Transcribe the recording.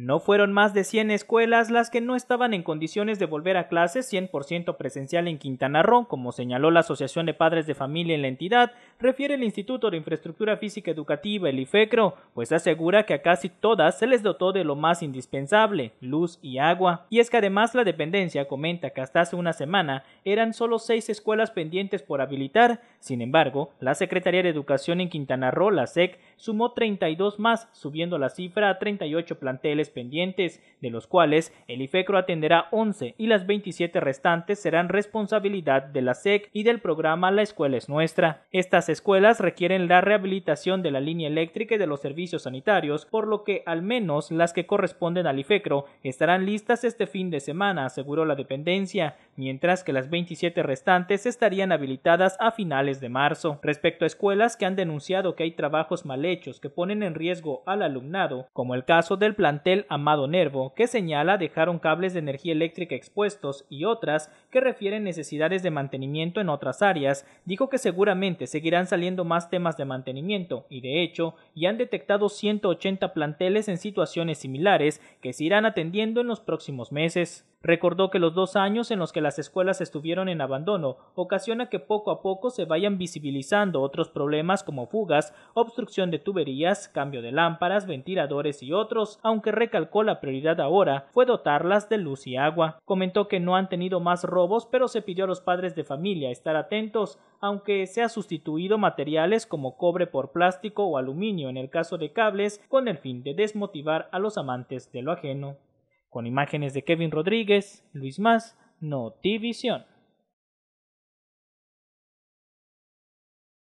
No fueron más de 100 escuelas las que no estaban en condiciones de volver a clases 100% presencial en Quintana Roo, como señaló la Asociación de Padres de Familia en la entidad, refiere el Instituto de Infraestructura Física Educativa, el IFECRO, pues asegura que a casi todas se les dotó de lo más indispensable, luz y agua. Y es que además la dependencia comenta que hasta hace una semana eran solo seis escuelas pendientes por habilitar, sin embargo, la Secretaría de Educación en Quintana Roo, la SEC, sumó 32 más, subiendo la cifra a 38 planteles pendientes, de los cuales el IFECRO atenderá 11 y las 27 restantes serán responsabilidad de la SEC y del programa La Escuela es Nuestra. Estas escuelas requieren la rehabilitación de la línea eléctrica y de los servicios sanitarios, por lo que al menos las que corresponden al IFECRO estarán listas este fin de semana, aseguró la dependencia, mientras que las 27 restantes estarían habilitadas a finales de marzo. Respecto a escuelas que han denunciado que hay trabajos mal hechos que ponen en riesgo al alumnado, como el caso del plantel amado Nervo, que señala dejaron cables de energía eléctrica expuestos y otras que refieren necesidades de mantenimiento en otras áreas, dijo que seguramente seguirán saliendo más temas de mantenimiento y de hecho ya han detectado 180 planteles en situaciones similares que se irán atendiendo en los próximos meses. Recordó que los dos años en los que las escuelas estuvieron en abandono ocasiona que poco a poco se vayan visibilizando otros problemas como fugas, obstrucción de tuberías, cambio de lámparas, ventiladores y otros, aunque recalcó la prioridad ahora fue dotarlas de luz y agua. Comentó que no han tenido más robos, pero se pidió a los padres de familia estar atentos, aunque se ha sustituido materiales como cobre por plástico o aluminio en el caso de cables, con el fin de desmotivar a los amantes de lo ajeno con imágenes de Kevin Rodríguez, Luis Más, Notivisión.